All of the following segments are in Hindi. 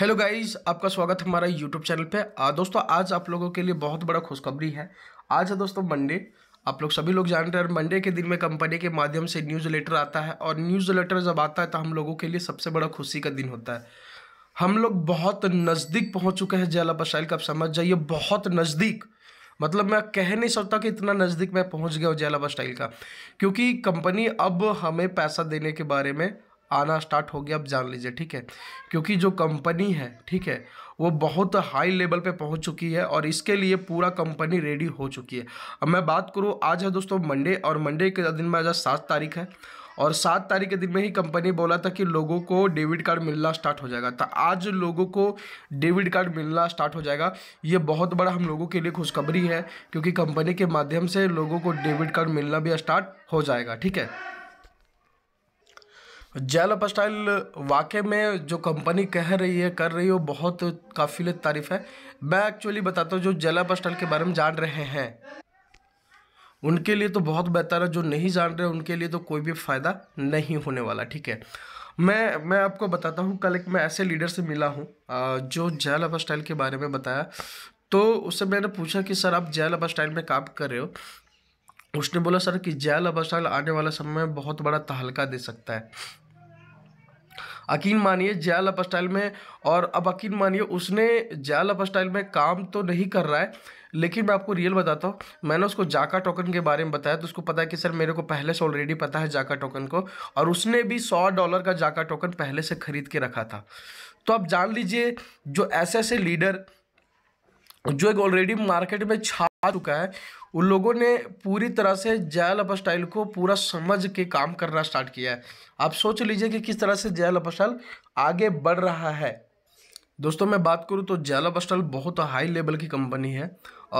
हेलो गाइस आपका स्वागत है हमारा यूट्यूब चैनल पे आ, दोस्तों आज आप लोगों के लिए बहुत बड़ा खुशखबरी है आज है दोस्तों मंडे आप लोग सभी लोग जानते हैं मंडे के दिन में कंपनी के माध्यम से न्यूज़ लेटर आता है और न्यूज़ लेटर जब आता है तो हम लोगों के लिए सबसे बड़ा खुशी का दिन होता है हम लोग बहुत नज़दीक पहुँच चुके हैं जयला बसाइल का समझ जाइए बहुत नज़दीक मतलब मैं कह नहीं सकता कि इतना नज़दीक मैं पहुंच गया हूँ जयालाबा स्टाइल का क्योंकि कंपनी अब हमें पैसा देने के बारे में आना स्टार्ट हो गया आप जान लीजिए ठीक है क्योंकि जो कंपनी है ठीक है वो बहुत हाई लेवल पे पहुंच चुकी है और इसके लिए पूरा कंपनी रेडी हो चुकी है अब मैं बात करूँ आज है दोस्तों मंडे और मंडे के दिन में आज सात तारीख है और सात तारीख के दिन में ही कंपनी बोला था कि लोगों को डेबिट कार्ड मिलना स्टार्ट हो जाएगा तो आज लोगों को डेबिट कार्ड मिलना स्टार्ट हो जाएगा ये बहुत बड़ा हम लोगों के लिए खुशखबरी है क्योंकि कंपनी के माध्यम से लोगों को डेबिट कार्ड मिलना भी स्टार्ट हो जाएगा ठीक है जेल ऑफ स्टाइल वाकई में जो कंपनी कह रही है कर रही है वो बहुत काफ़िल तारीफ है मैं एक्चुअली बताता हूँ जो जेल स्टाइल के बारे में जान रहे हैं उनके लिए तो बहुत बेहतर है जो नहीं जान रहे उनके लिए तो कोई भी फ़ायदा नहीं होने वाला ठीक है मैं मैं आपको बताता हूँ कल एक मैं ऐसे लीडर से मिला हूँ जो जेल ऑफ स्टाइल के बारे में बताया तो उससे मैंने पूछा कि सर आप जेल ऑफ स्टाइल में काम कर रहे हो उसने बोला सर कि जेल ऑफ स्टाइल आने वाला समय में बहुत बड़ा तहलका दे सकता है अकीन मानिए जया लप स्टाइल में और अब अकीन मानिए उसने जया लप स्टाइल में काम तो नहीं कर रहा है लेकिन मैं आपको रियल बताता हूँ मैंने उसको जाका टोकन के बारे में बताया तो उसको पता है कि सर मेरे को पहले से ऑलरेडी पता है जाका टोकन को और उसने भी सौ डॉलर का जाका टोकन पहले से ख़रीद के रखा था तो आप जान लीजिए जो ऐसे ऐसे लीडर जो एक ऑलरेडी मार्केट में छा चुका है उन लोगों ने पूरी तरह से जयाल अप स्टाइल को पूरा समझ के काम करना स्टार्ट किया है आप सोच लीजिए कि किस तरह से जयाल अप स्टाइल आगे बढ़ रहा है दोस्तों मैं बात करूँ तो जयाल अप स्टाइल बहुत हाई लेवल की कंपनी है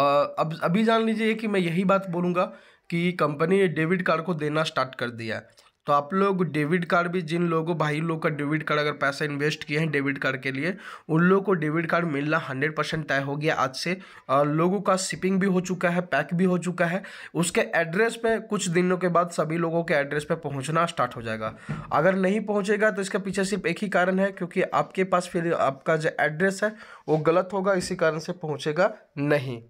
और अब अभी जान लीजिए कि मैं यही बात बोलूँगा कि कंपनी डेबिट कार्ड को देना स्टार्ट कर दिया है तो आप लोग डेबिट कार्ड भी जिन लोगों भाई लोग का डेबिट कार्ड अगर पैसा इन्वेस्ट किए हैं डेबिट कार्ड के लिए उन लोगों को डेबिट कार्ड मिलना हंड्रेड परसेंट तय हो गया आज से और लोगों का शिपिंग भी हो चुका है पैक भी हो चुका है उसके एड्रेस पे कुछ दिनों के बाद सभी लोगों के एड्रेस पे पहुंचना स्टार्ट हो जाएगा अगर नहीं पहुँचेगा तो इसका पीछे सिर्फ एक ही कारण है क्योंकि आपके पास फिर आपका जो एड्रेस है वो गलत होगा इसी कारण से पहुँचेगा नहीं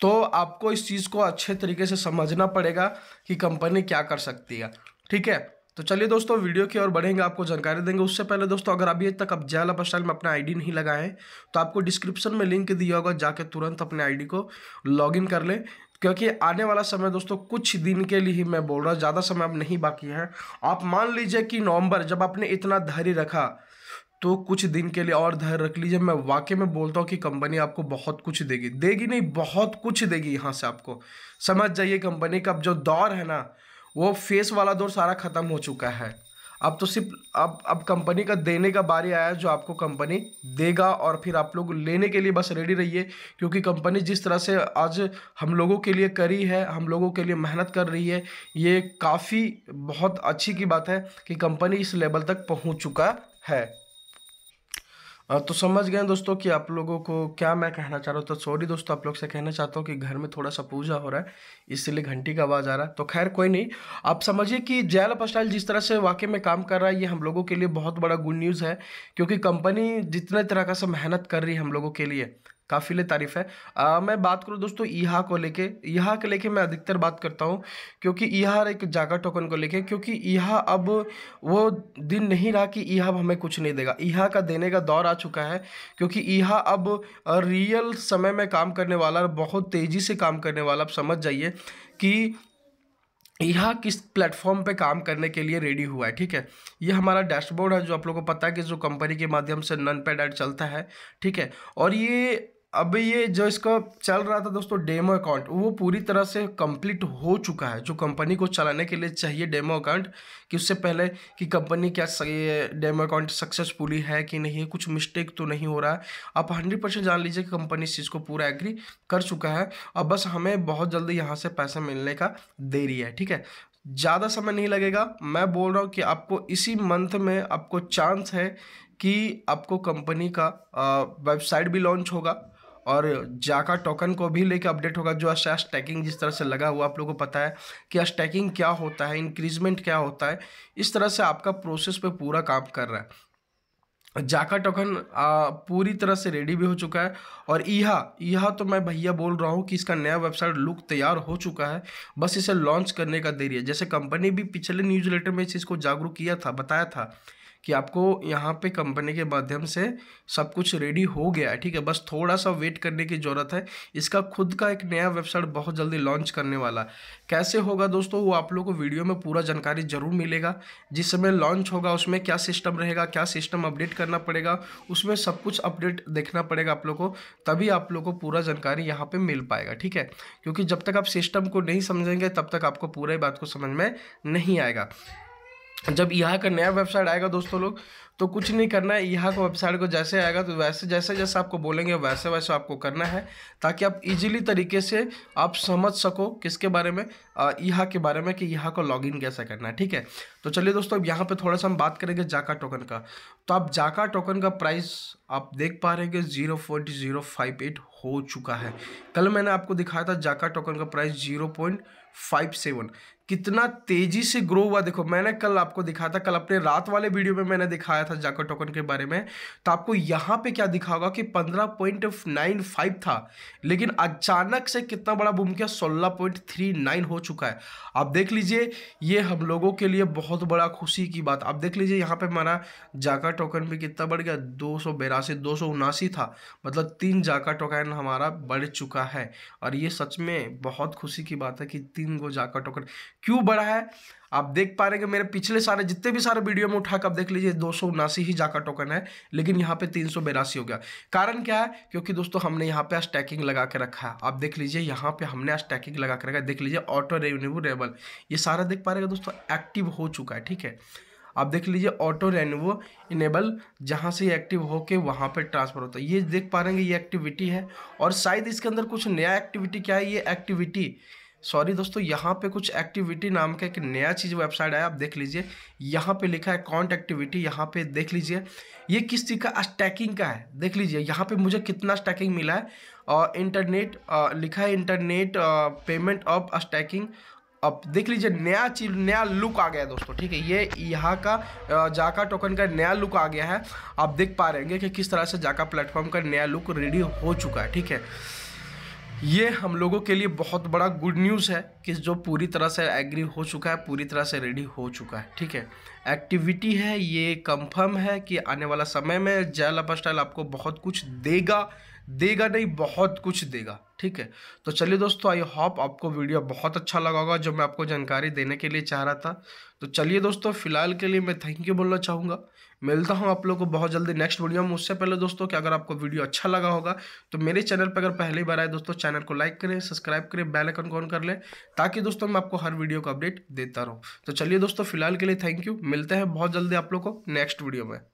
तो आपको इस चीज़ को अच्छे तरीके से समझना पड़ेगा कि कंपनी क्या कर सकती है ठीक है तो चलिए दोस्तों वीडियो की ओर बढ़ेंगे आपको जानकारी देंगे उससे पहले दोस्तों अगर अभी तक आप जयाल स्टाइल में अपना आईडी नहीं लगाएं तो आपको डिस्क्रिप्शन में लिंक दिया होगा जाके तुरंत अपने आईडी को लॉगिन कर लें क्योंकि आने वाला समय दोस्तों कुछ दिन के लिए ही मैं बोल रहा हूँ ज़्यादा समय अब नहीं बाकी है आप मान लीजिए कि नवंबर जब आपने इतना धैर्य रखा तो कुछ दिन के लिए और धैर्य रख लीजिए मैं वाकई में बोलता हूँ कि कंपनी आपको बहुत कुछ देगी देगी नहीं बहुत कुछ देगी यहाँ से आपको समझ जाइए कंपनी का अब जो दौर है ना वो फेस वाला दौर सारा ख़त्म हो चुका है अब तो सिर्फ अब अब कंपनी का देने का बारी आया जो आपको कंपनी देगा और फिर आप लोग लेने के लिए बस रेडी रहिए क्योंकि कंपनी जिस तरह से आज हम लोगों के लिए करी है हम लोगों के लिए मेहनत कर रही है ये काफ़ी बहुत अच्छी की बात है कि कंपनी इस लेवल तक पहुंच चुका है तो समझ गए दोस्तों कि आप लोगों को क्या मैं कहना चाह रहा हूँ तो सॉरी दोस्तों आप लोग से कहना चाहता हूँ कि घर में थोड़ा सा पूजा हो रहा है इसलिए घंटी का आवाज़ आ रहा है तो खैर कोई नहीं आप समझिए कि जैल पस्टाइल जिस तरह से वाकई में काम कर रहा है ये हम लोगों के लिए बहुत बड़ा गुड न्यूज़ है क्योंकि कंपनी जितने तरह का सब मेहनत कर रही है हम लोगों के लिए काफ़ी तारीफ़ है आ, मैं बात करूँ दोस्तों ईहा को लेके ईहा के लेके मैं अधिकतर बात करता हूँ क्योंकि ईहा एक जागा टोकन को लेके क्योंकि ईहा अब वो दिन नहीं रहा कि ईहा हमें कुछ नहीं देगा ईहा का देने का दौर आ चुका है क्योंकि ईहा अब रियल समय में काम करने वाला बहुत तेज़ी से काम करने वाला आप समझ जाइए कि यह किस प्लेटफॉर्म पे काम करने के लिए रेडी हुआ है ठीक है ये हमारा डैशबोर्ड है जो आप लोगों को पता है कि जो कंपनी के माध्यम से नन पेड एड चलता है ठीक है और ये अब ये जो इसका चल रहा था दोस्तों डेमो अकाउंट वो पूरी तरह से कंप्लीट हो चुका है जो कंपनी को चलाने के लिए चाहिए डेमो अकाउंट कि उससे पहले कि कंपनी क्या डेमो अकाउंट सक्सेसफुली है कि नहीं कुछ मिस्टेक तो नहीं हो रहा है आप हंड्रेड परसेंट जान लीजिए कि कंपनी इस चीज़ को पूरा एग्री कर चुका है अब बस हमें बहुत जल्दी यहाँ से पैसा मिलने का देरी है ठीक है ज़्यादा समय नहीं लगेगा मैं बोल रहा हूँ कि आपको इसी मंथ में आपको चांस है कि आपको कंपनी का वेबसाइट भी लॉन्च होगा और जाका टोकन को भी लेके अपडेट होगा जो स्टैकिंग जिस तरह से लगा हुआ आप लोगों को पता है कि स्टैकिंग क्या होता है इंक्रीजमेंट क्या होता है इस तरह से आपका प्रोसेस पे पूरा काम कर रहा है जाका टोकन पूरी तरह से रेडी भी हो चुका है और यह यहा तो मैं भैया बोल रहा हूँ कि इसका नया वेबसाइट लुक तैयार हो चुका है बस इसे लॉन्च करने का देरी है जैसे कंपनी भी पिछले न्यूज़ लेटर में इस चीज़ को जागरूक किया था बताया था कि आपको यहाँ पे कंपनी के माध्यम से सब कुछ रेडी हो गया है ठीक है बस थोड़ा सा वेट करने की ज़रूरत है इसका खुद का एक नया वेबसाइट बहुत जल्दी लॉन्च करने वाला कैसे होगा दोस्तों वो आप लोग को वीडियो में पूरा जानकारी ज़रूर मिलेगा जिस समय लॉन्च होगा उसमें क्या सिस्टम रहेगा क्या सिस्टम अपडेट करना पड़ेगा उसमें सब कुछ अपडेट देखना पड़ेगा आप लोग को तभी आप लोग को पूरा जानकारी यहाँ पर मिल पाएगा ठीक है क्योंकि जब तक आप सिस्टम को नहीं समझेंगे तब तक आपको पूरा बात को समझ में नहीं आएगा जब यहाँ का नया वेबसाइट आएगा दोस्तों लोग तो कुछ नहीं करना है यहाँ का वेबसाइट को जैसे आएगा तो वैसे जैसे जैसे आपको बोलेंगे वैसे वैसे आपको करना है ताकि आप इजीली तरीके से आप समझ सको किसके बारे में यहाँ के बारे में कि यहाँ को लॉगिन कैसे करना है ठीक है तो चलिए दोस्तों अब यहाँ पे थोड़ा सा हम बात करेंगे जाका टोकन का तो आप जाका टोकन का प्राइस आप देख पा रहे हैं कि zero point zero five eight हो चुका है कल मैंने आपको दिखाया था जाका टोकन का price zero point five seven कितना तेजी से ग्रो हुआ देखो मैंने कल आपको दिखाया था कल अपने रात वाले वीडियो में मैंने दिखाया था जाकर टोकन के बारे में तो आपको यहाँ पे क्या दिखा होगा कि पंद्रह पॉइंट नाइन फाइव था लेकिन अचानक से कितना बड़ा बूम किया नाइन हो चुका है आप देख लीजिए ये हम लोगों के लिए बहुत बड़ा खुशी की बात आप देख लीजिए यहाँ पर हमारा जाकर टोकन भी कितना बढ़ गया दो सौ बेरासी दो सौ उनासी था मतलब तीन जाकर टोकन हमारा बढ़ चुका है और ये सच में बहुत खुशी की बात है कि तीन गो जाकर टोकन क्यों बढ़ा है आप देख पा रहे हैं कि मेरे पिछले सारे जितने भी सारे वीडियो में उठा कर आप देख लीजिए दो सौ उनासी ही जाकर टोकन है लेकिन यहाँ पे तीन सौ बेरासी हो गया कारण क्या है क्योंकि दोस्तों हमने यहाँ पे स्टैकिंग लगा के रखा है आप देख लीजिए यहाँ पे हमने स्टैकिंग लगा के रखा है देख लीजिए ऑटो रेन्यू रेबल ये सारा देख पा रहे दोस्तों एक्टिव हो चुका है ठीक है आप देख लीजिए ऑटो रेन्यू इनेबल जहाँ से एक्टिव होके वहाँ पर ट्रांसफ़र होता है ये देख पा रहे हैं ये एक्टिविटी है और शायद इसके अंदर कुछ नया एक्टिविटी क्या है ये एक्टिविटी सॉरी दोस्तों यहाँ पे कुछ एक्टिविटी नाम का एक नया चीज़ वेबसाइट आया आप देख लीजिए यहाँ पे लिखा है अकाउंट एक्टिविटी यहाँ पे देख लीजिए ये किस चीज़ का स्टैकिंग का है देख लीजिए यहाँ पे मुझे कितना स्टैकिंग मिला है और इंटरनेट लिखा है इंटरनेट पेमेंट ऑफ स्टैकिंग अब देख लीजिए नया चीज नया लुक आ गया है दोस्तों ठीक है ये यहाँ का जाका टोकन का नया लुक आ गया है आप देख पा रहे हैं कि किस तरह से जाका प्लेटफॉर्म का नया लुक रेडी हो चुका है ठीक है ये हम लोगों के लिए बहुत बड़ा गुड न्यूज़ है कि जो पूरी तरह से एग्री हो चुका है पूरी तरह से रेडी हो चुका है ठीक है एक्टिविटी है ये कंफर्म है कि आने वाला समय में जय अप स्टाइल आपको बहुत कुछ देगा देगा नहीं बहुत कुछ देगा ठीक है तो चलिए दोस्तों आई होप आपको वीडियो बहुत अच्छा लगा होगा जो मैं आपको जानकारी देने के लिए चाह रहा था तो चलिए दोस्तों फिलहाल के लिए मैं थैंक यू बोलना चाहूँगा मिलता हूँ आप लोग को बहुत जल्दी नेक्स्ट वीडियो में उससे पहले दोस्तों कि अगर आपको वीडियो अच्छा लगा होगा तो मेरे चैनल पर अगर पहली बार आए दोस्तों चैनल को लाइक करें सब्सक्राइब करें बेल आइकन को ऑन कर लें ताकि दोस्तों मैं आपको हर वीडियो का अपडेट देता रहूँ तो चलिए दोस्तों फिलहाल के लिए थैंक यू मिलते हैं बहुत जल्दी आप लोग को नेक्स्ट वीडियो में